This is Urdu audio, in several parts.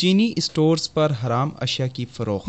چینی اسٹورز پر حرام اشیاء کی فروخت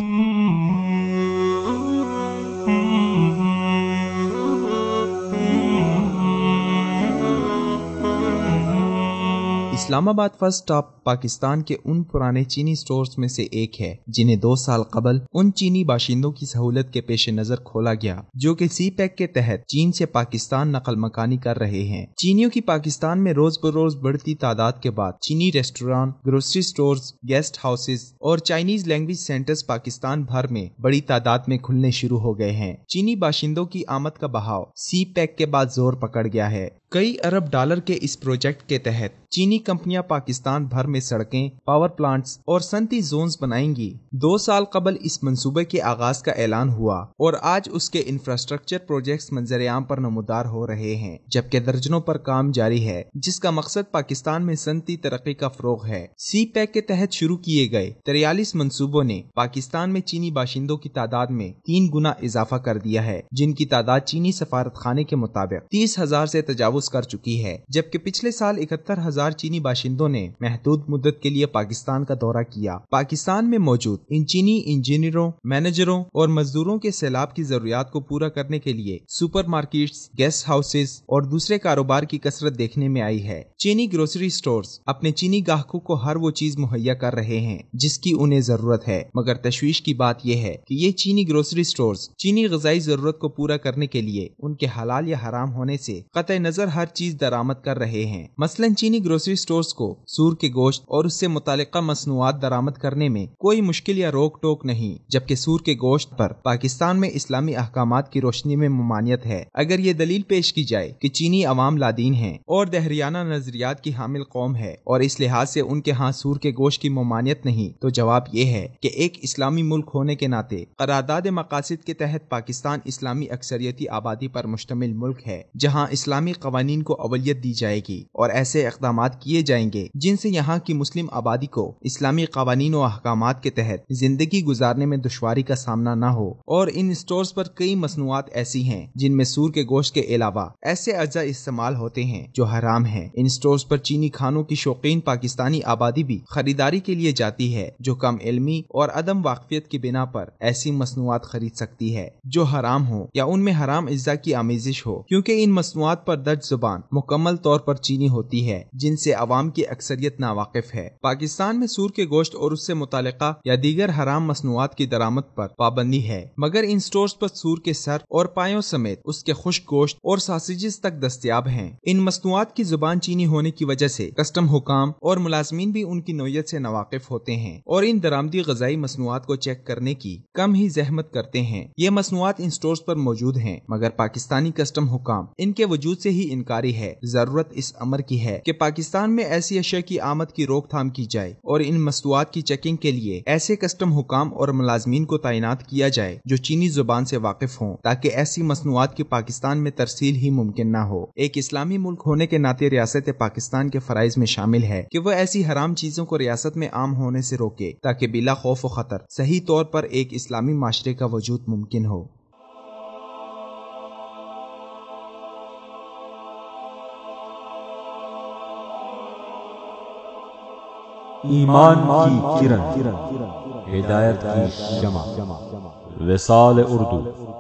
اسلام آباد فرسٹ اسٹاپ پاکستان کے ان پرانے چینی سٹورز میں سے ایک ہے جنہیں دو سال قبل ان چینی باشندوں کی سہولت کے پیش نظر کھولا گیا جو کہ سی پیک کے تحت چین سے پاکستان نقل مکانی کر رہے ہیں چینیوں کی پاکستان میں روز بروز بڑھتی تعداد کے بعد چینی restaurant grocery stores guest houses اور چائنیز لینگویج سینٹرز پاکستان بھر میں بڑی تعداد میں کھلنے شروع ہو گئے ہیں چینی باشندوں کی آمد کا بہاؤ سی پیک کے بعد زور پکڑ گیا ہے کئی ارب ڈالر کے اس پروجیکٹ کے تحت چینی کمپنیاں پاکستان بھر میں سڑکیں پاور پلانٹس اور سنتی زونز بنائیں گی دو سال قبل اس منصوبے کے آغاز کا اعلان ہوا اور آج اس کے انفراسٹرکچر پروجیکٹس منظر عام پر نمودار ہو رہے ہیں جبکہ درجنوں پر کام جاری ہے جس کا مقصد پاکستان میں سنتی ترقی کا فروغ ہے سی پیک کے تحت شروع کیے گئے تریالیس منصوبوں نے پاکستان میں چینی باشندوں کی تعداد میں تین گنا اضافہ کر دیا ہے جن کی تعداد چینی سفارت خانے کے مطابق تیس ہزار سے تجاوز کر چکی ہے جبکہ پچھلے سال اکہتر ہزار چینی باشندوں نے محدود مدت کے لیے پاکستان کا دورہ کیا پاکستان میں موجود ان چینی انجینئروں مینیجروں اور مزدوروں کے سیلاب کی ضروریات کو پورا کرنے کے لیے سپر مارکیٹس گیسٹ ہاؤسز اور دوسرے کاروبار کی کثرت دیکھنے میں آئی ہے چینی گروسری سٹورز اپنے چینی گاہکوں کو ہر وہ چیز مہیا کر رہے ہیں جس کی انہیں ضرورت ہے مگر تشویش کی بات یہ ہے کہ یہ چینی گروسری سٹورز چینی غذائی ضرورت کو پورا کرنے کے لیے ان کے حلال یا حرام ہونے سے قطع نظر ہر چیز درامد کر رہے ہیں مثلا چینی گروسری سٹورز کو سور کے گوشت اور اس سے متعلقہ مصنوعات درامد کرنے میں کوئی مشکل یا روک ٹوک نہیں جبکہ سور کے گوشت پر پاکستان میں اسلامی احکامات کی روشنی میں ممانعت ہے اگر یہ دلیل پیش کی جائے کہ چینی عوام لادین ہیں اور دہریانہ نظریات کی حامل قوم ہے اور اس لحاظ سے ان کے ہاں سور کے گوشت کی ممانعت نہیں تو جواب یہ ہے کہ ایک اسلامی ملک ہونے کے ناطے قرارداد مقاصد کے تحت پاکستان اسلامی اکثریتی آبادی پر مشتمل ملک ہے جہاں اسلامی قوانین قوانین کو اولیت دی جائے گی اور ایسے اقدامات کیے جائیں گے جن سے یہاں کی مسلم آبادی کو اسلامی قوانین و احکامات کے تحت زندگی گزارنے میں دشواری کا سامنا نہ ہو اور ان سٹورز پر کئی مصنوعات ایسی ہیں جن میں سور کے گوشت کے علاوہ ایسے اجزاء استعمال ہوتے ہیں جو حرام ہیں ان سٹورز پر چینی کھانوں کی شوقین پاکستانی آبادی بھی خریداری کے لیے جاتی ہے جو کم علمی اور عدم واقفیت کی بنا پر ایسی مصنوعات خرید سکتی ہے جو حرام ہو یا ان میں حرام اجزاء کی آمیزش ہو کیونکہ ان مصنوعات پر درج زبان مکمل طور پر چینی ہوتی ہے جن سے عوام کی اکثریت ناواقف ہے پاکستان میں سور کے گوشت اور اس سے متعلقہ یا دیگر حرام مصنوعات کی درامت پر پابندی ہے مگر ان سٹورز پر سور کے سر اور پایوں سمیت اس کے خشک گوشت اور ساسیجز تک دستیاب ہیں ان مصنوعات کی زبان چینی ہونے کی وجہ سے کسٹم حکام اور ملازمین بھی ان کی نوعیت سے نواقف ہوتے ہیں اور ان درامدی غذائی مصنوعات کو چیک کرنے کی کم ہی زحمت کرتے ہیں یہ مصنوعات ان سٹورز پر موجود ہیں مگر پاکستانی کسٹم حکام ان کے وجود سے ہی انکاری ہے ضرورت اس عمر کی ہے کہ پاکستان میں ایسی اشیاء کی آمد کی روک تھام کی جائے اور ان مصنوعات کی چیکنگ کے لیے ایسے کسٹم حکام اور ملازمین کو تعینات کیا جائے جو چینی زبان سے واقف ہوں تاکہ ایسی مصنوعات کی پاکستان میں ترسیل ہی ممکن نہ ہو ایک اسلامی ملک ہونے کے ناطے ریاست پاکستان کے فرائض میں شامل ہے کہ وہ ایسی حرام چیزوں کو ریاست میں عام ہونے سے روکے تاکہ بلا خوف و خطر صحیح طور پر ایک اسلامی معاشرے کا وجود ممکن ہو ایمان کی کرن ہدایت کی شمع وصال اردو